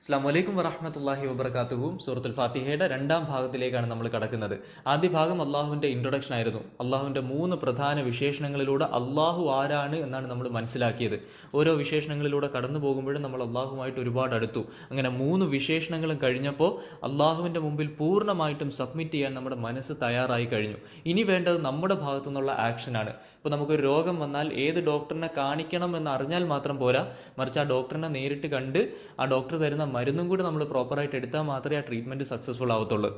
അസ്സാം വലൈക്കും വറഹമത്തല്ലാഹി വബർക്കാത്തുവും സൂറത്തുൽ ഫാത്തിഹയുടെ രണ്ടാം ഭാഗത്തിലേക്കാണ് നമ്മൾ കടക്കുന്നത് ആദ്യ ഭാഗം അള്ളാഹുവിൻ്റെ ഇൻട്രൊഡക്ഷൻ ആയിരുന്നു അള്ളാഹുവിൻ്റെ മൂന്ന് പ്രധാന വിശേഷണങ്ങളിലൂടെ അള്ളാഹു ആരാണ് എന്നാണ് നമ്മൾ മനസ്സിലാക്കിയത് ഓരോ വിശേഷണങ്ങളിലൂടെ കടന്നു പോകുമ്പോഴും നമ്മൾ അള്ളാഹുമായിട്ട് ഒരുപാട് അടുത്തു അങ്ങനെ മൂന്ന് വിശേഷണങ്ങളും കഴിഞ്ഞപ്പോൾ അള്ളാഹുവിൻ്റെ മുമ്പിൽ പൂർണ്ണമായിട്ടും സബ്മിറ്റ് ചെയ്യാൻ നമ്മുടെ മനസ്സ് തയ്യാറായി കഴിഞ്ഞു ഇനി വേണ്ടത് നമ്മുടെ ഭാഗത്തു നിന്നുള്ള ആക്ഷനാണ് ഇപ്പോൾ നമുക്കൊരു രോഗം വന്നാൽ ഏത് ഡോക്ടറിനെ കാണിക്കണം എന്ന് അറിഞ്ഞാൽ മാത്രം പോരാ മറിച്ച് ആ ഡോക്ടറിനെ നേരിട്ട് കണ്ട് ആ ഡോക്ടർ തരുന്ന മരുന്നും കൂടി നമ്മൾ പ്രോപ്പറായിട്ട് എടുത്താൽ മാത്രമേ ആ ട്രീറ്റ്മെന്റ് സക്സസ്ഫുൾ ആവത്തുള്ളൂ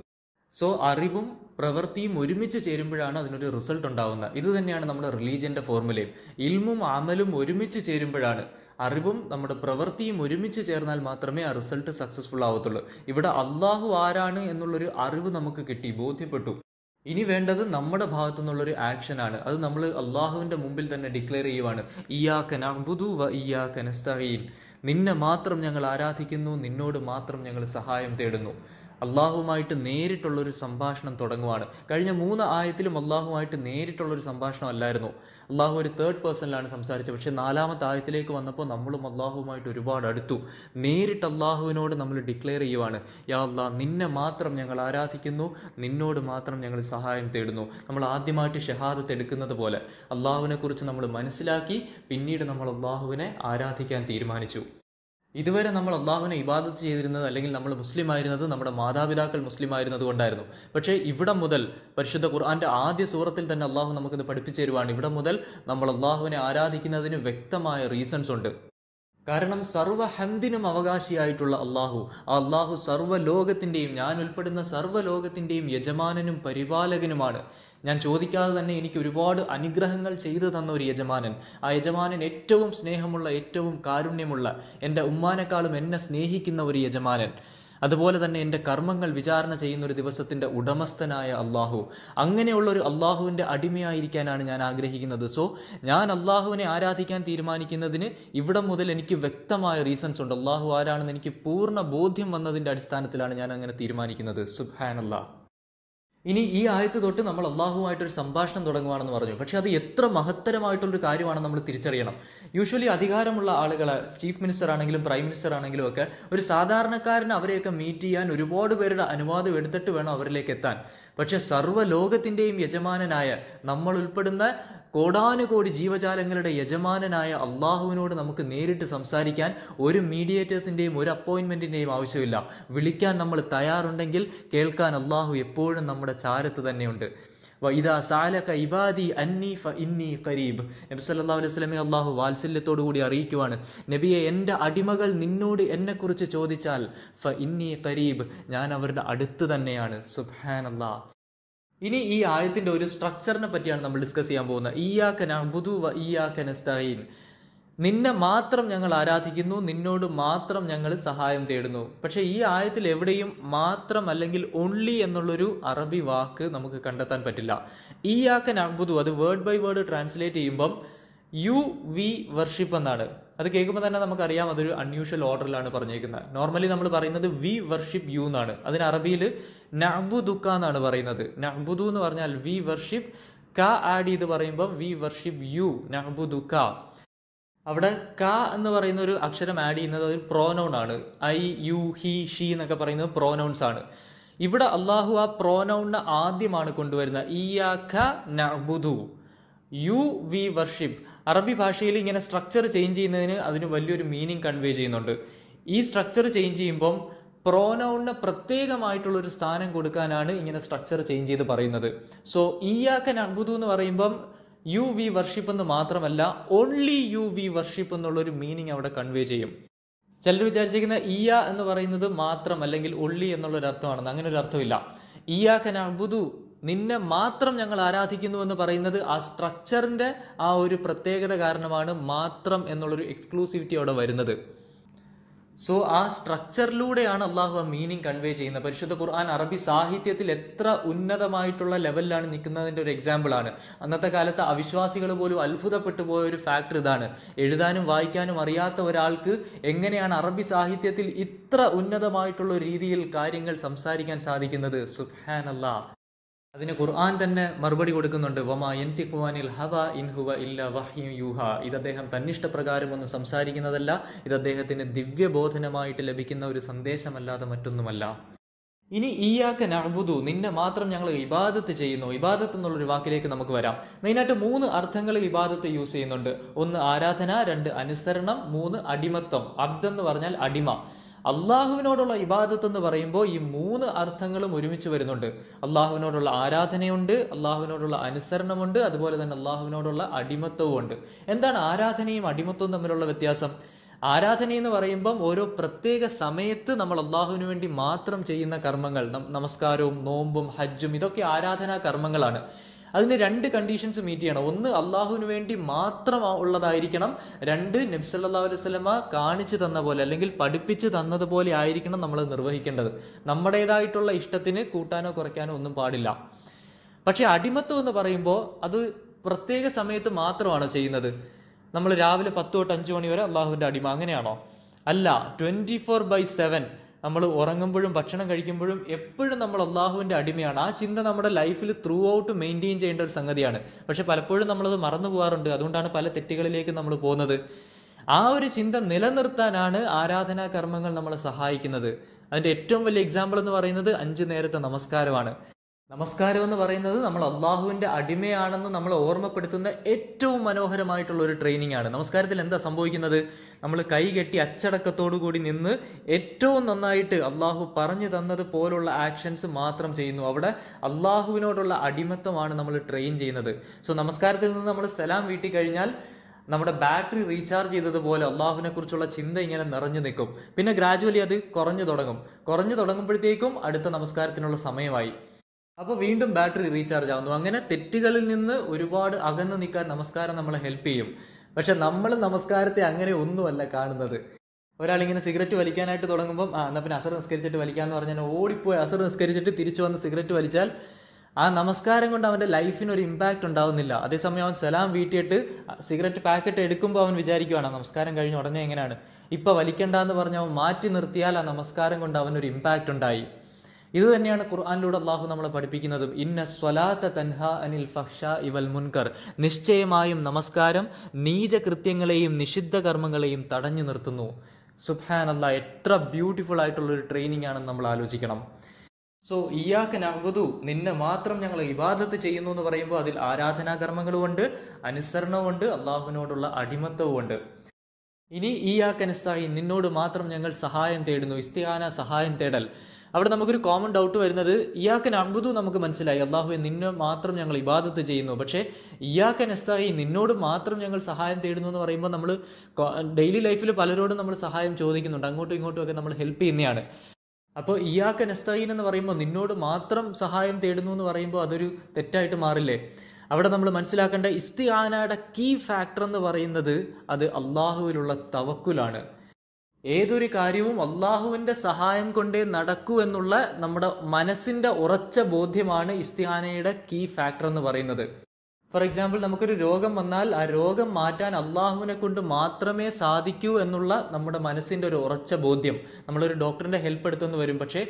സോ അറിവും പ്രവൃത്തിയും ഒരുമിച്ച് ചേരുമ്പോഴാണ് അതിനൊരു റിസൾട്ട് ഉണ്ടാവുന്നത് ഇത് തന്നെയാണ് നമ്മുടെ റിലീജിയന്റെ ഫോർമുലയും ഇൽമും അമലും ഒരുമിച്ച് ചേരുമ്പോഴാണ് അറിവും നമ്മുടെ പ്രവൃത്തിയും ഒരുമിച്ച് ചേർന്നാൽ മാത്രമേ ആ റിസൾട്ട് സക്സസ്ഫുൾ ആവത്തുള്ളൂ ഇവിടെ അള്ളാഹു ആരാണ് എന്നുള്ളൊരു അറിവ് നമുക്ക് കിട്ടി ബോധ്യപ്പെട്ടു ഇനി വേണ്ടത് നമ്മുടെ ഭാഗത്തു നിന്നുള്ളൊരു ആക്ഷനാണ് അത് നമ്മൾ അള്ളാഹുവിന്റെ മുമ്പിൽ തന്നെ ഡിക്ലെയർ ചെയ്യുവാണ് ഇയാ കനബുദു വ ഇയാ കനസ്തഹീൻ നിന്നെ മാത്രം ഞങ്ങൾ ആരാധിക്കുന്നു നിന്നോട് മാത്രം ഞങ്ങൾ സഹായം തേടുന്നു അള്ളാഹുമായിട്ട് നേരിട്ടുള്ളൊരു സംഭാഷണം തുടങ്ങുവാണ് കഴിഞ്ഞ മൂന്ന് ആയത്തിലും അള്ളാഹുമായിട്ട് നേരിട്ടുള്ളൊരു സംഭാഷണം അല്ലായിരുന്നു അള്ളാഹു ഒരു തേർഡ് പേഴ്സണിലാണ് സംസാരിച്ചത് പക്ഷേ നാലാമത്തെ ആയത്തിലേക്ക് വന്നപ്പോൾ നമ്മളും അള്ളാഹുമായിട്ട് ഒരുപാട് അടുത്തു നേരിട്ട് അള്ളാഹുവിനോട് നമ്മൾ ഡിക്ലെയർ ചെയ്യുവാണ് യാ അള്ളാ നിന്നെ മാത്രം ഞങ്ങൾ ആരാധിക്കുന്നു നിന്നോട് മാത്രം ഞങ്ങൾ സഹായം തേടുന്നു നമ്മൾ ആദ്യമായിട്ട് ഷഹാദത്ത് എടുക്കുന്നത് പോലെ കുറിച്ച് നമ്മൾ മനസ്സിലാക്കി പിന്നീട് നമ്മൾ അള്ളാഹുവിനെ ആരാധിക്കാൻ തീരുമാനിച്ചു ഇതുവരെ നമ്മൾ അള്ളാഹുവിനെ ഇബാദത്ത് ചെയ്തിരുന്നത് അല്ലെങ്കിൽ നമ്മൾ മുസ്ലിം ആയിരുന്നത് നമ്മുടെ മാതാപിതാക്കൾ മുസ്ലിം ആയിരുന്നത് കൊണ്ടായിരുന്നു പക്ഷേ ഇവിടെ മുതൽ പരിശുദ്ധ ഖുർആന്റെ ആദ്യ സൂറത്തിൽ തന്നെ അള്ളാഹു നമുക്കിത് പഠിപ്പിച്ചു തരുവാണ് ഇവിടെ മുതൽ നമ്മൾ അള്ളാഹുവിനെ ആരാധിക്കുന്നതിന് വ്യക്തമായ റീസൺസ് ഉണ്ട് കാരണം സർവ്വ ഹന്തിനും അവകാശിയായിട്ടുള്ള അള്ളാഹു ആ അള്ളാഹു സർവ്വ ലോകത്തിൻ്റെയും ഞാൻ ഉൾപ്പെടുന്ന സർവ്വ ലോകത്തിൻ്റെയും യജമാനനും പരിപാലകനുമാണ് ഞാൻ ചോദിക്കാതെ തന്നെ എനിക്ക് ഒരുപാട് അനുഗ്രഹങ്ങൾ ചെയ്തു തന്ന ഒരു യജമാനൻ ആ യജമാനൻ ഏറ്റവും സ്നേഹമുള്ള ഏറ്റവും കാരുണ്യമുള്ള എൻ്റെ ഉമ്മാനെക്കാളും എന്നെ സ്നേഹിക്കുന്ന ഒരു യജമാനൻ അതുപോലെ തന്നെ എൻ്റെ കർമ്മങ്ങൾ വിചാരണ ചെയ്യുന്ന ഒരു ദിവസത്തിൻ്റെ ഉടമസ്ഥനായ അള്ളാഹു അങ്ങനെയുള്ള ഒരു അള്ളാഹുവിൻ്റെ അടിമയായിരിക്കാനാണ് ഞാൻ ആഗ്രഹിക്കുന്നത് സോ ഞാൻ അള്ളാഹുവിനെ ആരാധിക്കാൻ തീരുമാനിക്കുന്നതിന് ഇവിടം മുതൽ എനിക്ക് വ്യക്തമായ റീസൺസ് ഉണ്ട് അള്ളാഹു ആരാണെന്ന് എനിക്ക് പൂർണ്ണ ബോധ്യം വന്നതിൻ്റെ അടിസ്ഥാനത്തിലാണ് ഞാൻ അങ്ങനെ തീരുമാനിക്കുന്നത് സുഹാൻ അള്ളാഹ് ഇനി ഈ ആയത്ത് തൊട്ട് നമ്മൾ അള്ളാഹുമായിട്ടൊരു സംഭാഷണം തുടങ്ങുവാണെന്ന് പറഞ്ഞു പക്ഷെ അത് എത്ര മഹത്തരമായിട്ടുള്ളൊരു കാര്യമാണെന്ന് നമ്മൾ തിരിച്ചറിയണം യൂഷ്വലി അധികാരമുള്ള ആളുകൾ ചീഫ് മിനിസ്റ്റർ ആണെങ്കിലും പ്രൈം മിനിസ്റ്റർ ആണെങ്കിലും ഒക്കെ ഒരു സാധാരണക്കാരന് അവരെയൊക്കെ മീറ്റ് ചെയ്യാൻ ഒരുപാട് പേരുടെ അനുവാദം എടുത്തിട്ട് വേണം അവരിലേക്ക് എത്താൻ പക്ഷെ സർവ്വലോകത്തിൻ്റെയും യജമാനനായ നമ്മൾ ഉൾപ്പെടുന്ന കോടാനുകോടി ജീവജാലങ്ങളുടെ യജമാനനായ അള്ളാഹുവിനോട് നമുക്ക് നേരിട്ട് സംസാരിക്കാൻ ഒരു മീഡിയേറ്റേഴ്സിൻ്റെയും ഒരു അപ്പോയിൻമെൻറ്റിൻ്റെയും ആവശ്യമില്ല വിളിക്കാൻ നമ്മൾ തയ്യാറുണ്ടെങ്കിൽ കേൾക്കാൻ അള്ളാഹു എപ്പോഴും നമ്മുടെ ചാരത്ത് തന്നെയുണ്ട് വൈദാ സാലക ഇബാദി അന്നി ഫ ഇന്നി കരീബ് നബി സല്ലല്ലാഹു അലൈഹി സ്വലമെ അള്ളാഹു വാത്സല്യത്തോടു കൂടി അറിയിക്കുവാണ് നബിയെ എൻ്റെ അടിമകൾ നിന്നോട് എന്നെക്കുറിച്ച് ചോദിച്ചാൽ ഫ ഇന്നി കരീബ് ഞാൻ അവരുടെ അടുത്ത് തന്നെയാണ് സുബാനല്ലാ ഇനി ഈ ആയത്തിന്റെ ഒരു സ്ട്രക്ചറിനെ പറ്റിയാണ് നമ്മൾ ഡിസ്കസ് ചെയ്യാൻ പോകുന്നത് ഇയാക്കൻ നഅബുദു വ ഇയാക്കൻ നസ്തഈൻ നിന്നെ മാത്രം ഞങ്ങൾ ആരാധിക്കുന്നു നിന്നോട് മാത്രം ഞങ്ങൾ സഹായം തേടുന്നു പക്ഷേ ഈ ആയത്തിൽ എവിടെയും മാത്രം അല്ലെങ്കിൽ ഓൺലി എന്നുള്ളൊരു അറബി വാക്ക് നമുക്ക് കണ്ടെത്താൻ പറ്റില്ല ഈ ആക്കൻ അബുദു അത് വേർഡ് ബൈ വേർഡ് ട്രാൻസ്ലേറ്റ് ചെയ്യുമ്പം യു വി വർഷിപ്പ് എന്നാണ് അത് കേൾക്കുമ്പോൾ തന്നെ നമുക്കറിയാം അതൊരു അൺയൂഷ്വൽ ഓർഡറിലാണ് പറഞ്ഞേക്കുന്നത് നോർമലി നമ്മൾ പറയുന്നത് വി വർഷിപ്പ് യു എന്നാണ് അതിന് അറബിയിൽ നബുദുക്ക എന്നാണ് പറയുന്നത് നബുദു എന്ന് പറഞ്ഞാൽ വി വർഷിപ്പ് ക ആഡ് ചെയ്ത് പറയുമ്പോൾ വി വർഷിപ്പ് യു നബുദുക്ക അവിടെ ക എന്ന് പറയുന്ന ഒരു അക്ഷരം ആഡ് ചെയ്യുന്നത് ഒരു പ്രോനൗൺ ആണ് ഐ യു ഹി ഷീ എന്നൊക്കെ പറയുന്നത് പ്രോനൗൺസ് ആണ് ഇവിടെ അള്ളാഹു ആ പ്രോനൗണിന് ആദ്യമാണ് കൊണ്ടുവരുന്നത് ഇയാ ഖ നബുദു യു വി വർഷിപ്പ് അറബി ഭാഷയിൽ ഇങ്ങനെ സ്ട്രക്ചർ ചേഞ്ച് ചെയ്യുന്നതിന് അതിന് വലിയൊരു മീനിങ് കൺവേ ചെയ്യുന്നുണ്ട് ഈ സ്ട്രക്ചർ ചേഞ്ച് ചെയ്യുമ്പം പ്രോനൗണിന് പ്രത്യേകമായിട്ടുള്ള ഒരു സ്ഥാനം കൊടുക്കാനാണ് ഇങ്ങനെ സ്ട്രക്ചർ ചേഞ്ച് ചെയ്ത് പറയുന്നത് സോ ഇയാക്കൻ നബുദു എന്ന് പറയുമ്പം യു വി വർഷിപ്പ് എന്ന് മാത്രമല്ല ഓൺലി യു വി വർഷിപ്പ് എന്നുള്ളൊരു മീനിങ് അവിടെ കൺവേ ചെയ്യും ചിലർ വിചാരിച്ചിരിക്കുന്ന ഇയ എന്ന് പറയുന്നത് മാത്രം അല്ലെങ്കിൽ ഒള്ളി എന്നുള്ളൊരു അർത്ഥമാണെന്ന് അങ്ങനെ ഒരു അർത്ഥമില്ല ഇയ അബുദു നിന്നെ മാത്രം ഞങ്ങൾ ആരാധിക്കുന്നു എന്ന് പറയുന്നത് ആ സ്ട്രക്ചറിന്റെ ആ ഒരു പ്രത്യേകത കാരണമാണ് മാത്രം എന്നുള്ളൊരു എക്സ്ക്ലൂസിവിറ്റി അവിടെ വരുന്നത് സോ ആ സ്ട്രക്ചറിലൂടെയാണ് അള്ളാഹു ആ മീനിങ് കൺവേ ചെയ്യുന്നത് പരിശുദ്ധ ഖുർആൻ അറബി സാഹിത്യത്തിൽ എത്ര ഉന്നതമായിട്ടുള്ള ലെവലിലാണ് നിൽക്കുന്നതിൻ്റെ ഒരു എക്സാമ്പിൾ ആണ് അന്നത്തെ കാലത്ത് അവിശ്വാസികൾ പോലും അത്ഭുതപ്പെട്ടു പോയ ഒരു ഫാക്ടർ ഇതാണ് എഴുതാനും വായിക്കാനും അറിയാത്ത ഒരാൾക്ക് എങ്ങനെയാണ് അറബി സാഹിത്യത്തിൽ ഇത്ര ഉന്നതമായിട്ടുള്ള രീതിയിൽ കാര്യങ്ങൾ സംസാരിക്കാൻ സാധിക്കുന്നത് സുഹാൻ അല്ലാ അതിന് ഖുർആൻ തന്നെ മറുപടി കൊടുക്കുന്നുണ്ട് വമാ എന്തി ഖുവാനിൽ ഹവ ഇൻഹുവ ഇല്ല വഹ്യു യൂഹ ഇത് അദ്ദേഹം തന്നിഷ്ടപ്രകാരം ഒന്നും സംസാരിക്കുന്നതല്ല ഇത് അദ്ദേഹത്തിന് ദിവ്യബോധനമായിട്ട് ലഭിക്കുന്ന ഒരു സന്ദേശമല്ലാതെ മറ്റൊന്നുമല്ല ഇനി ഈയാക്ക നഅബുദു നിന്നെ മാത്രം ഞങ്ങൾ ഇബാദത്ത് ചെയ്യുന്നു ഇബാദത്ത് എന്നുള്ളൊരു വാക്കിലേക്ക് നമുക്ക് വരാം മെയിനായിട്ട് മൂന്ന് അർത്ഥങ്ങളിൽ ഇബാദത്ത് യൂസ് ചെയ്യുന്നുണ്ട് ഒന്ന് ആരാധന രണ്ട് അനുസരണം മൂന്ന് അടിമത്വം അബ്ദെന്ന് പറഞ്ഞാൽ അടിമ അള്ളാഹുവിനോടുള്ള ഇബാദത്ത് എന്ന് പറയുമ്പോൾ ഈ മൂന്ന് അർത്ഥങ്ങളും ഒരുമിച്ച് വരുന്നുണ്ട് അള്ളാഹുവിനോടുള്ള ആരാധനയുണ്ട് അള്ളാഹുവിനോടുള്ള അനുസരണമുണ്ട് അതുപോലെ തന്നെ അള്ളാഹുവിനോടുള്ള അടിമത്വവും ഉണ്ട് എന്താണ് ആരാധനയും അടിമത്വവും തമ്മിലുള്ള വ്യത്യാസം ആരാധന എന്ന് പറയുമ്പം ഓരോ പ്രത്യേക സമയത്ത് നമ്മൾ അള്ളാഹുവിന് വേണ്ടി മാത്രം ചെയ്യുന്ന കർമ്മങ്ങൾ നമസ്കാരവും നോമ്പും ഹജ്ജും ഇതൊക്കെ ആരാധനാ കർമ്മങ്ങളാണ് അതിന് രണ്ട് കണ്ടീഷൻസ് മീറ്റ് ചെയ്യണം ഒന്ന് അള്ളാഹുവിന് വേണ്ടി മാത്രം ഉള്ളതായിരിക്കണം രണ്ട് നബ്സല്ലാ അലൈവലമ കാണിച്ചു തന്ന പോലെ അല്ലെങ്കിൽ പഠിപ്പിച്ചു തന്നതുപോലെ ആയിരിക്കണം നമ്മൾ നിർവഹിക്കേണ്ടത് നമ്മുടേതായിട്ടുള്ള ഇഷ്ടത്തിന് കൂട്ടാനോ കുറയ്ക്കാനോ ഒന്നും പാടില്ല പക്ഷെ അടിമത്വം എന്ന് പറയുമ്പോൾ അത് പ്രത്യേക സമയത്ത് മാത്രമാണ് ചെയ്യുന്നത് നമ്മൾ രാവിലെ പത്ത് തൊട്ട് അഞ്ച് മണി വരെ അള്ളാഹുവിൻ്റെ അടിമ അങ്ങനെയാണോ അല്ല ട്വൻറ്റി ഫോർ ബൈ സെവൻ നമ്മൾ ഉറങ്ങുമ്പോഴും ഭക്ഷണം കഴിക്കുമ്പോഴും എപ്പോഴും നമ്മൾ അള്ളാഹുവിൻ്റെ അടിമയാണ് ആ ചിന്ത നമ്മുടെ ലൈഫിൽ ത്രൂ ഔട്ട് മെയിൻറ്റെയിൻ ചെയ്യേണ്ട ഒരു സംഗതിയാണ് പക്ഷെ പലപ്പോഴും നമ്മളത് മറന്നു പോകാറുണ്ട് അതുകൊണ്ടാണ് പല തെറ്റുകളിലേക്ക് നമ്മൾ പോകുന്നത് ആ ഒരു ചിന്ത നിലനിർത്താനാണ് ആരാധനാ കർമ്മങ്ങൾ നമ്മളെ സഹായിക്കുന്നത് അതിൻ്റെ ഏറ്റവും വലിയ എക്സാമ്പിൾ എന്ന് പറയുന്നത് അഞ്ച് നേരത്തെ നമസ്കാരമാണ് നമസ്കാരം എന്ന് പറയുന്നത് നമ്മൾ അള്ളാഹുവിന്റെ അടിമയാണെന്ന് നമ്മൾ ഓർമ്മപ്പെടുത്തുന്ന ഏറ്റവും മനോഹരമായിട്ടുള്ള ഒരു ട്രെയിനിങ് ആണ് നമസ്കാരത്തിൽ എന്താ സംഭവിക്കുന്നത് നമ്മൾ കൈ കെട്ടി അച്ചടക്കത്തോടു കൂടി നിന്ന് ഏറ്റവും നന്നായിട്ട് അള്ളാഹു പറഞ്ഞു തന്നത് പോലുള്ള ആക്ഷൻസ് മാത്രം ചെയ്യുന്നു അവിടെ അള്ളാഹുവിനോടുള്ള അടിമത്വമാണ് നമ്മൾ ട്രെയിൻ ചെയ്യുന്നത് സോ നമസ്കാരത്തിൽ നിന്ന് നമ്മൾ സലാം വീട്ടി കഴിഞ്ഞാൽ നമ്മുടെ ബാറ്ററി റീചാർജ് ചെയ്തതുപോലെ അള്ളാഹുവിനെ കുറിച്ചുള്ള ചിന്ത ഇങ്ങനെ നിറഞ്ഞു നിൽക്കും പിന്നെ ഗ്രാജുവലി അത് കുറഞ്ഞു തുടങ്ങും കുറഞ്ഞു തുടങ്ങുമ്പോഴത്തേക്കും അടുത്ത നമസ്കാരത്തിനുള്ള സമയമായി അപ്പോൾ വീണ്ടും ബാറ്ററി റീചാർജ് ആവുന്നു അങ്ങനെ തെറ്റുകളിൽ നിന്ന് ഒരുപാട് അകന്നു നിൽക്കാൻ നമസ്കാരം നമ്മളെ ഹെൽപ്പ് ചെയ്യും പക്ഷെ നമ്മൾ നമസ്കാരത്തെ അങ്ങനെ ഒന്നുമല്ല കാണുന്നത് ഒരാളിങ്ങനെ സിഗരറ്റ് വലിക്കാനായിട്ട് തുടങ്ങുമ്പോൾ ആ എന്നാൽ പിന്നെ അസർ നിസ്കരിച്ചിട്ട് വലിക്കാമെന്ന് പറഞ്ഞാൽ ഓടിപ്പോയി അസർ നിസ്കരിച്ചിട്ട് തിരിച്ചു വന്ന് സിഗരറ്റ് വലിച്ചാൽ ആ നമസ്കാരം കൊണ്ട് അവൻ്റെ ലൈഫിന് ഒരു ഇമ്പാക്റ്റ് ഉണ്ടാവുന്നില്ല അതേസമയം അവൻ സലാം വീട്ടിയിട്ട് സിഗരറ്റ് പാക്കറ്റ് എടുക്കുമ്പോൾ അവൻ വിചാരിക്കുകയാണ് നമസ്കാരം കഴിഞ്ഞ് ഉടനെ എങ്ങനെയാണ് ഇപ്പം വലിക്കണ്ടെന്ന് പറഞ്ഞ് അവൻ മാറ്റി നിർത്തിയാൽ ആ നമസ്കാരം കൊണ്ട് അവനൊരു ഇമ്പാക്റ്റ് ഉണ്ടായി ഇത് തന്നെയാണ് ഖുർആാനിലൂടെ അള്ളാഹു നമ്മളെ പഠിപ്പിക്കുന്നതും ഇന്ന സ്വലാത്ത തൻഹ അനിൽ ഫഹ്ഷ ഇവൽ മുൻകർ നിശ്ചയമായും നമസ്കാരം നീചകൃത്യങ്ങളെയും നിഷിദ്ധ കർമ്മങ്ങളെയും തടഞ്ഞു നിർത്തുന്നു അല്ല എത്ര ബ്യൂട്ടിഫുൾ ആയിട്ടുള്ള ഒരു ട്രെയിനിങ് ആണെന്ന് നമ്മൾ ആലോചിക്കണം സോ ഇയാക്ക് നവതു നിന്നെ മാത്രം ഞങ്ങൾ ഇബാദത്ത് ചെയ്യുന്നു എന്ന് പറയുമ്പോൾ അതിൽ ആരാധനാ കർമ്മങ്ങളുമുണ്ട് അനുസരണവുമുണ്ട് അള്ളാഹുവിനോടുള്ള അടിമത്തവുമുണ്ട് ഇനി ഇയാക്കനുസ്ഥായി നിന്നോട് മാത്രം ഞങ്ങൾ സഹായം തേടുന്നു ഇസ്തിഹാന സഹായം തേടൽ അവിടെ നമുക്കൊരു കോമൺ ഡൗട്ട് വരുന്നത് ഇയാക്കൻ അമ്പുതു നമുക്ക് മനസ്സിലായി അള്ളാഹുവെ നിന്നെ മാത്രം ഞങ്ങൾ ഇബാദത്ത് ചെയ്യുന്നു പക്ഷേ ഇയാക്കൻ എസ്തായി നിന്നോട് മാത്രം ഞങ്ങൾ സഹായം തേടുന്നു എന്ന് പറയുമ്പോൾ നമ്മൾ ഡെയിലി ലൈഫിൽ പലരോടും നമ്മൾ സഹായം ചോദിക്കുന്നുണ്ട് അങ്ങോട്ടും ഇങ്ങോട്ടും ഒക്കെ നമ്മൾ ഹെൽപ്പ് ചെയ്യുന്നതാണ് അപ്പോൾ ഇയാക്കൻ എസ്തായിൻ എന്ന് പറയുമ്പോൾ നിന്നോട് മാത്രം സഹായം തേടുന്നു എന്ന് പറയുമ്പോൾ അതൊരു തെറ്റായിട്ട് മാറില്ലേ അവിടെ നമ്മൾ മനസ്സിലാക്കേണ്ട ഇസ്തിയാനയുടെ കീ ഫാക്ടർ എന്ന് പറയുന്നത് അത് അള്ളാഹുവിലുള്ള തവക്കുലാണ് ഏതൊരു കാര്യവും അള്ളാഹുവിന്റെ സഹായം കൊണ്ടേ നടക്കൂ എന്നുള്ള നമ്മുടെ മനസ്സിന്റെ ഉറച്ച ബോധ്യമാണ് ഇസ്തിഹാനയുടെ കീ ഫാക്ടർ എന്ന് പറയുന്നത് ഫോർ എക്സാമ്പിൾ നമുക്കൊരു രോഗം വന്നാൽ ആ രോഗം മാറ്റാൻ അള്ളാഹുവിനെ കൊണ്ട് മാത്രമേ സാധിക്കൂ എന്നുള്ള നമ്മുടെ മനസ്സിന്റെ ഒരു ഉറച്ച ബോധ്യം നമ്മളൊരു ഡോക്ടറിന്റെ ഹെൽപ്പ് എടുത്തെന്ന് വരും പക്ഷേ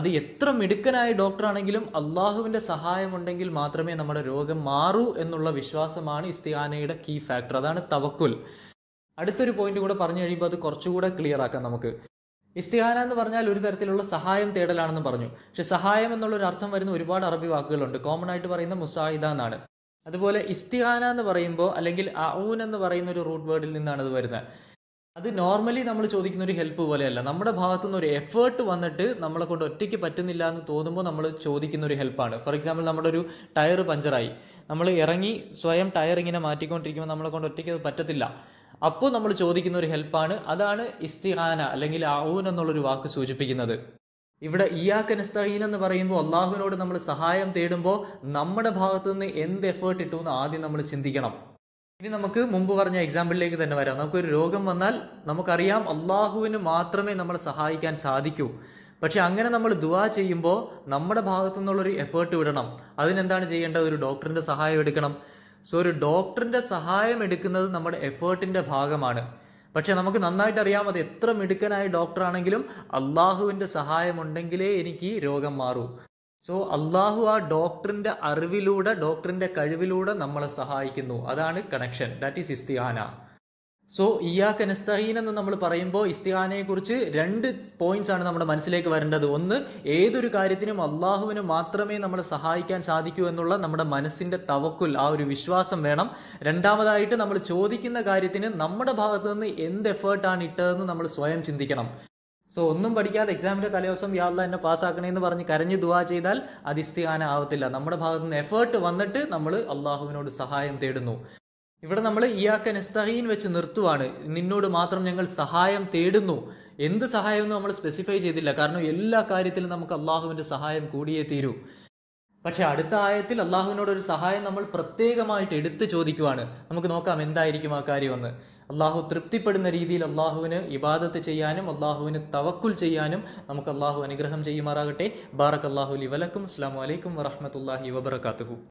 അത് എത്ര മിടുക്കനായ ഡോക്ടറാണെങ്കിലും സഹായം സഹായമുണ്ടെങ്കിൽ മാത്രമേ നമ്മുടെ രോഗം മാറൂ എന്നുള്ള വിശ്വാസമാണ് ഇസ്തിഹാനയുടെ കീ ഫാക്ടർ അതാണ് തവക്കുൽ അടുത്തൊരു പോയിന്റ് കൂടെ പറഞ്ഞു കഴിയുമ്പോൾ അത് കുറച്ചുകൂടെ ക്ലിയർ ആക്കാം നമുക്ക് ഇസ്തിഹാന എന്ന് പറഞ്ഞാൽ ഒരു തരത്തിലുള്ള സഹായം തേടലാണെന്ന് പറഞ്ഞു പക്ഷെ സഹായം എന്നുള്ളൊരു ഒരു അർത്ഥം വരുന്ന ഒരുപാട് അറബി വാക്കുകളുണ്ട് കോമൺ ആയിട്ട് പറയുന്ന മുസായിദ എന്നാണ് അതുപോലെ ഇസ്തിഹാന എന്ന് പറയുമ്പോൾ അല്ലെങ്കിൽ അഊൻ എന്ന് പറയുന്ന ഒരു റൂട്ട് വേർഡിൽ നിന്നാണ് അത് വരുന്നത് അത് നോർമലി നമ്മൾ ചോദിക്കുന്ന ഒരു ഹെൽപ്പ് പോലെയല്ല നമ്മുടെ ഭാഗത്തു നിന്ന് ഒരു എഫേർട്ട് വന്നിട്ട് നമ്മളെ കൊണ്ട് ഒറ്റയ്ക്ക് പറ്റുന്നില്ല എന്ന് തോന്നുമ്പോൾ നമ്മൾ ചോദിക്കുന്ന ഒരു ഹെൽപ്പാണ് ഫോർ എക്സാമ്പിൾ നമ്മുടെ ഒരു ടയർ പഞ്ചറായി നമ്മൾ ഇറങ്ങി സ്വയം ടയർ ഇങ്ങനെ മാറ്റിക്കൊണ്ടിരിക്കുമ്പോൾ നമ്മളെ കൊണ്ട് ഒറ്റയ്ക്ക് അത് പറ്റത്തില്ല അപ്പോൾ നമ്മൾ ചോദിക്കുന്ന ഒരു ഹെൽപ്പാണ് അതാണ് ഇസ്തിഹാന അല്ലെങ്കിൽ ആവൂൻ എന്നുള്ളൊരു വാക്ക് സൂചിപ്പിക്കുന്നത് ഇവിടെ ഇയാക്ക് നസ്തീൻ എന്ന് പറയുമ്പോൾ അള്ളാഹുവിനോട് നമ്മൾ സഹായം തേടുമ്പോൾ നമ്മുടെ ഭാഗത്തു നിന്ന് എന്ത് എഫേർട്ട് ഇട്ടു എന്ന് ആദ്യം നമ്മൾ ചിന്തിക്കണം ഇനി നമുക്ക് മുമ്പ് പറഞ്ഞ എക്സാമ്പിളിലേക്ക് തന്നെ വരാം നമുക്കൊരു രോഗം വന്നാൽ നമുക്കറിയാം അള്ളാഹുവിന് മാത്രമേ നമ്മളെ സഹായിക്കാൻ സാധിക്കൂ പക്ഷെ അങ്ങനെ നമ്മൾ ദുവാ ചെയ്യുമ്പോൾ നമ്മുടെ ഭാഗത്തു നിന്നുള്ളൊരു എഫേർട്ട് വിടണം അതിനെന്താണ് ചെയ്യേണ്ടത് ഒരു ഡോക്ടറിന്റെ സഹായം എടുക്കണം സോ ഒരു ഡോക്ടറിന്റെ സഹായം എടുക്കുന്നത് നമ്മുടെ എഫേർട്ടിന്റെ ഭാഗമാണ് പക്ഷെ നമുക്ക് നന്നായിട്ട് അറിയാം അത് എത്ര മിടുക്കനായ ഡോക്ടറാണെങ്കിലും അള്ളാഹുവിന്റെ സഹായം ഉണ്ടെങ്കിലേ എനിക്ക് രോഗം മാറൂ സോ അള്ളാഹു ആ ഡോക്ടറിന്റെ അറിവിലൂടെ ഡോക്ടറിന്റെ കഴിവിലൂടെ നമ്മളെ സഹായിക്കുന്നു അതാണ് കണക്ഷൻ ദാറ്റ് ഈസ് ഇസ്തിയാന സോ ഇയാക്ക് നസ്തഹീൻ എന്ന് നമ്മൾ പറയുമ്പോൾ ഇസ്തിഹാനയെ കുറിച്ച് രണ്ട് പോയിന്റ്സ് ആണ് നമ്മുടെ മനസ്സിലേക്ക് വരേണ്ടത് ഒന്ന് ഏതൊരു കാര്യത്തിനും അള്ളാഹുവിന് മാത്രമേ നമ്മൾ സഹായിക്കാൻ സാധിക്കൂ എന്നുള്ള നമ്മുടെ മനസ്സിന്റെ തവക്കുൽ ആ ഒരു വിശ്വാസം വേണം രണ്ടാമതായിട്ട് നമ്മൾ ചോദിക്കുന്ന കാര്യത്തിന് നമ്മുടെ ഭാഗത്തു നിന്ന് എന്ത് എഫേർട്ടാണ് ഇട്ടതെന്ന് നമ്മൾ സ്വയം ചിന്തിക്കണം സോ ഒന്നും പഠിക്കാതെ എക്സാമിന്റെ തലേദിവസം യാത്ര എന്നെ പാസ്സാക്കണേ എന്ന് പറഞ്ഞ് കരഞ്ഞ് ദുവാ ചെയ്താൽ അത് ഇസ്തിഹാന ആവത്തില്ല നമ്മുടെ ഭാഗത്തുനിന്ന് എഫേർട്ട് വന്നിട്ട് നമ്മൾ അള്ളാഹുവിനോട് സഹായം തേടുന്നു ഇവിടെ നമ്മൾ ഇയാക്ക നെസ്തഹീൻ വെച്ച് നിർത്തുവാണ് നിന്നോട് മാത്രം ഞങ്ങൾ സഹായം തേടുന്നു എന്ത് സഹായം നമ്മൾ സ്പെസിഫൈ ചെയ്തില്ല കാരണം എല്ലാ കാര്യത്തിലും നമുക്ക് അള്ളാഹുവിന്റെ സഹായം കൂടിയേ തീരൂ പക്ഷെ അടുത്ത ആയത്തിൽ അള്ളാഹുവിനോട് ഒരു സഹായം നമ്മൾ പ്രത്യേകമായിട്ട് എടുത്തു ചോദിക്കുവാണ് നമുക്ക് നോക്കാം എന്തായിരിക്കും ആ കാര്യമെന്ന് അള്ളാഹു തൃപ്തിപ്പെടുന്ന രീതിയിൽ അള്ളാഹുവിന് ഇബാദത്ത് ചെയ്യാനും അള്ളാഹുവിന് തവക്കുൽ ചെയ്യാനും നമുക്ക് അള്ളാഹു അനുഗ്രഹം ചെയ്യുമാറാകട്ടെ ബാറക് അള്ളാഹു ലി വലക്കും അസ്സാം വലൈക്കും വറഹമത്തല്ലാഹി വബർക്കാത്തു